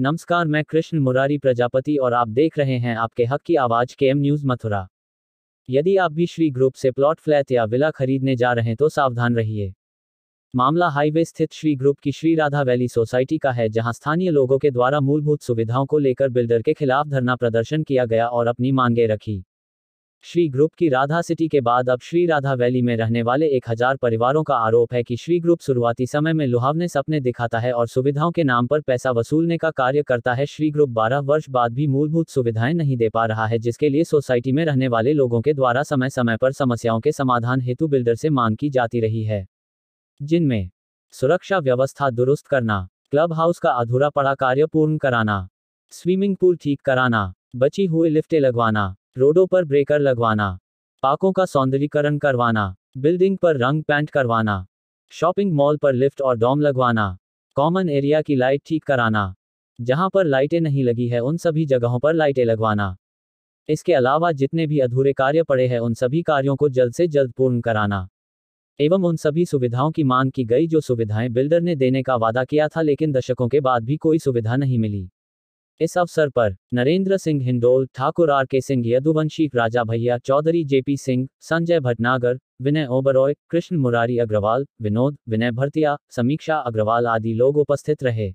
नमस्कार मैं कृष्ण मुरारी प्रजापति और आप देख रहे हैं आपके हक की आवाज के एम न्यूज मथुरा यदि आप भी श्री ग्रुप से प्लॉट फ्लैट या विला खरीदने जा रहे हैं तो सावधान रहिए मामला हाईवे स्थित श्री ग्रुप की श्री राधा वैली सोसाइटी का है जहां स्थानीय लोगों के द्वारा मूलभूत सुविधाओं को लेकर बिल्डर के खिलाफ धरना प्रदर्शन किया गया और अपनी मांगे रखी श्री ग्रुप की राधा सिटी के बाद अब श्री राधा वैली में रहने वाले एक हजार परिवारों का आरोप है कि श्री ग्रुप शुरुआती समय में लुहावने सपने दिखाता है और सुविधाओं के नाम पर पैसा वसूलने का कार्य करता है श्री ग्रुप 12 वर्ष बाद भी मूलभूत सुविधाएं नहीं दे पा रहा है जिसके लिए सोसाइटी में रहने वाले लोगों के द्वारा समय समय पर समस्याओं के समाधान हेतु बिल्डर से मांग की जाती रही है जिनमें सुरक्षा व्यवस्था दुरुस्त करना क्लब हाउस का अधूरा पड़ा कार्य पूर्ण कराना स्विमिंग पूल ठीक कराना बची हुई लिफ्टें लगवाना रोडों पर ब्रेकर लगवाना पार्कों का सौंदर्यीकरण करवाना बिल्डिंग पर रंग पैंट करवाना शॉपिंग मॉल पर लिफ्ट और डॉम लगवाना कॉमन एरिया की लाइट ठीक कराना जहां पर लाइटें नहीं लगी है उन सभी जगहों पर लाइटें लगवाना इसके अलावा जितने भी अधूरे कार्य पड़े हैं उन सभी कार्यों को जल्द से जल्द पूर्ण कराना एवं उन सभी सुविधाओं की मांग की गई जो सुविधाएं बिल्डर ने देने का वादा किया था लेकिन दशकों के बाद भी कोई सुविधा नहीं मिली इस अवसर पर Narendra Singh Hindol Thakur R K Singh Yaduvanshi Raja Bhaiya Chaudhary JP Singh Sanjay Bhatnagar Vinay Oberoi Krishna Murari Agarwal Vinod Vinay Bhartia Sameeksha Agarwal आदि लोग उपस्थित रहे